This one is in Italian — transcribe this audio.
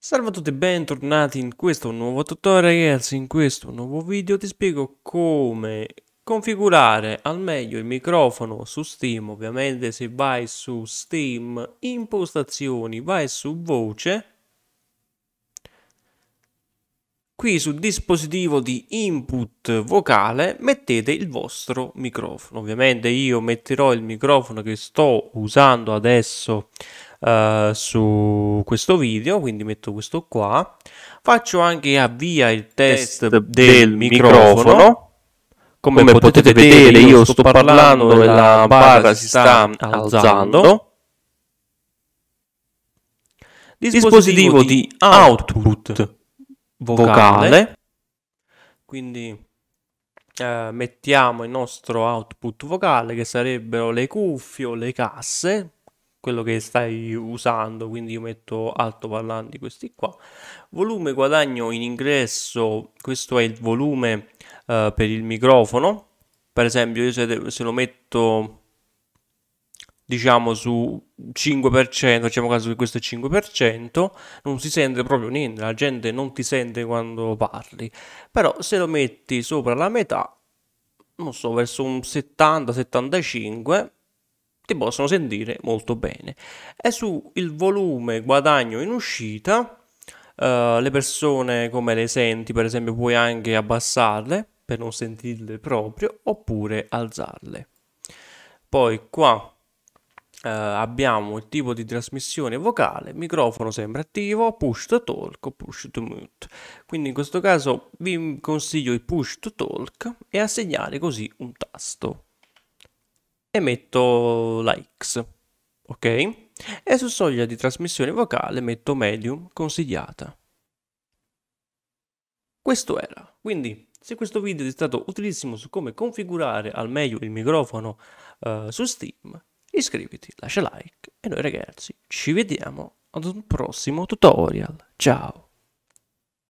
Salve a tutti e bentornati in questo nuovo tutorial ragazzi, in questo nuovo video ti spiego come configurare al meglio il microfono su Steam, ovviamente se vai su Steam impostazioni, vai su voce, qui su dispositivo di input vocale mettete il vostro microfono, ovviamente io metterò il microfono che sto usando adesso eh, su questo video, quindi metto questo qua. Faccio anche avvia il test, test del, microfono. microfono. Come, Come, potete, potete vedere, io sto parlando e la barra si sta alzando. Dispositivo, di output vocale. Quindi eh, mettiamo il nostro output vocale che sarebbero le cuffie o le casse quello che stai usando, quindi io metto altoparlanti questi qua. Volume guadagno in ingresso, questo è il volume eh, per il microfono. Per esempio, io se, se lo metto diciamo su 5%, facciamo caso che questo è 5%, non si sente proprio niente, la gente non ti sente quando parli. Però se lo metti sopra la metà, non so, verso un 70-75 ti possono sentire molto bene. E su il volume guadagno in uscita, eh, le persone come le senti, per esempio, puoi anche abbassarle per non sentirle proprio, oppure alzarle. Poi qua eh, abbiamo il tipo di trasmissione vocale, microfono sempre attivo, push to talk o push to mute. Quindi in questo caso vi consiglio il push to talk e assegnare così un tasto e metto la X, ok? E su soglia di trasmissione vocale metto medium consigliata. Questo era, quindi se questo video ti è stato utilissimo su come configurare al meglio il microfono uh, su Steam, iscriviti, lascia like e noi ragazzi ci vediamo ad un prossimo tutorial. Ciao!